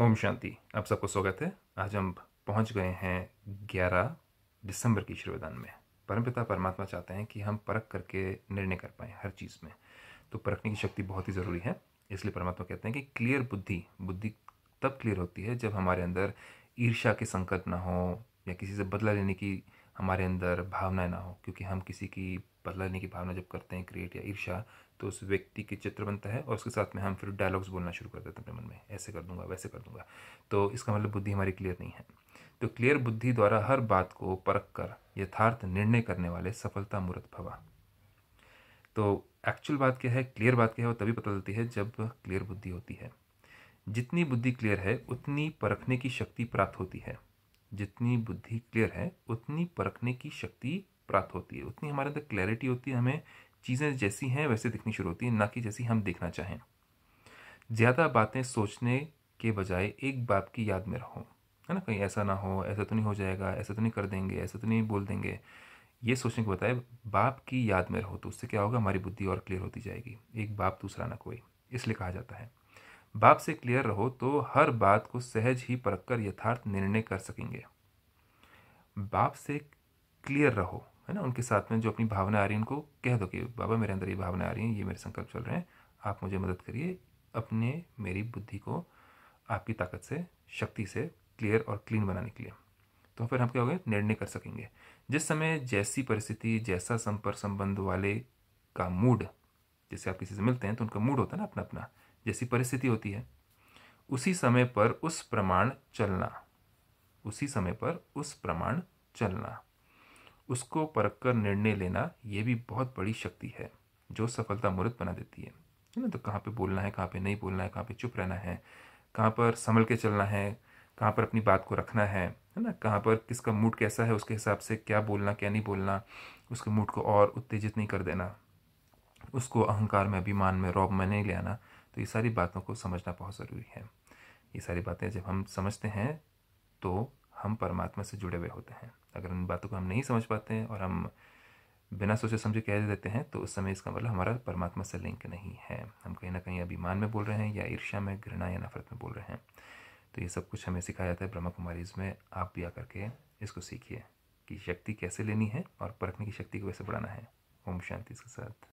ओम शांति आप सबको स्वागत है आज हम पहुंच गए हैं 11 दिसंबर की श्रवदान में परमपिता परमात्मा चाहते हैं कि हम परख करके निर्णय कर पाएँ हर चीज़ में तो परखने की शक्ति बहुत ही ज़रूरी है इसलिए परमात्मा कहते हैं कि क्लियर बुद्धि बुद्धि तब क्लियर होती है जब हमारे अंदर ईर्षा के संकल्प ना हो या किसी से बदला लेने की हमारे अंदर भावनाएं ना हो क्योंकि हम किसी की बदला लेने की भावना जब करते हैं क्रिएट या ईर्षा तो उस व्यक्ति के चित्र बनता है और उसके साथ में हम फिर डायलॉग्स बोलना शुरू कर देते हैं अपने मन में ऐसे कर दूंगा वैसे कर दूंगा तो इसका मतलब बुद्धि हमारी क्लियर नहीं है तो क्लियर बुद्धि द्वारा हर बात को परख कर यथार्थ निर्णय करने वाले सफलता मूर्त भवा तो एक्चुअल बात क्या है क्लियर बात क्या है वो तभी पता चलती है जब क्लियर बुद्धि होती है जितनी बुद्धि क्लियर है उतनी परखने की शक्ति प्राप्त होती है जितनी बुद्धि क्लियर है उतनी परखने की शक्ति प्राप्त होती है उतनी हमारे अंदर क्लैरिटी होती है हमें चीज़ें जैसी हैं वैसे दिखनी शुरू होती हैं ना कि जैसी हम देखना चाहें ज़्यादा बातें सोचने के बजाय एक बाप की याद में रहो है ना कहीं ऐसा ना हो ऐसा तो नहीं हो जाएगा ऐसा तो नहीं कर देंगे ऐसा तो नहीं बोल देंगे ये सोचने के बताए बाप की याद में रहो तो उससे क्या होगा हमारी बुद्धि और क्लियर होती जाएगी एक बाप दूसरा ना कोई इसलिए कहा जाता है बाप से क्लियर रहो तो हर बात को सहज ही परखकर यथार्थ निर्णय कर सकेंगे बाप से क्लियर रहो है ना उनके साथ में जो अपनी भावना आ रही है उनको कह दो कि बाबा मेरे अंदर ये भावना आ रही है ये मेरे संकल्प चल रहे हैं आप मुझे मदद करिए अपने मेरी बुद्धि को आपकी ताकत से शक्ति से क्लियर और क्लीन बनाने के लिए तो फिर हम क्या हो गए निर्णय कर सकेंगे जिस समय जैसी परिस्थिति जैसा संपर्क संबंध वाले का मूड जैसे आप किसी से मिलते हैं तो उनका मूड होता है ना अपना अपना जैसी परिस्थिति होती है उसी समय पर उस प्रमाण चलना उसी समय पर उस प्रमाण चलना उसको परख कर निर्णय लेना ये भी बहुत बड़ी शक्ति है जो सफलता मूर्त बना देती है है ना तो कहाँ पे बोलना है कहाँ पे नहीं बोलना है कहाँ पे चुप रहना है कहाँ पर संभल के चलना है कहाँ पर अपनी बात को रखना है है ना कहाँ पर किसका मूड कैसा है उसके हिसाब से क्या बोलना क्या नहीं बोलना उसके मूड को और उत्तेजित नहीं कर देना उसको अहंकार में अभिमान में रौब में नहीं ले आना तो ये सारी बातों को समझना बहुत ज़रूरी है ये सारी बातें जब हम समझते हैं तो हम परमात्मा से जुड़े हुए होते हैं अगर इन बातों को हम नहीं समझ पाते हैं और हम बिना सोचे समझे कह देते हैं तो उस समय इसका मतलब हमारा परमात्मा से लिंक नहीं है हम कहीं ना कहीं अभिमान में बोल रहे हैं या ईर्ष्या में घृणा या नफरत में बोल रहे हैं तो ये सब कुछ हमें सिखाया जाता है ब्रह्मा कुमारी में आप भी आकर के इसको सीखिए कि शक्ति कैसे लेनी है और परखने की शक्ति को कैसे बढ़ाना है ओम शांति इसके साथ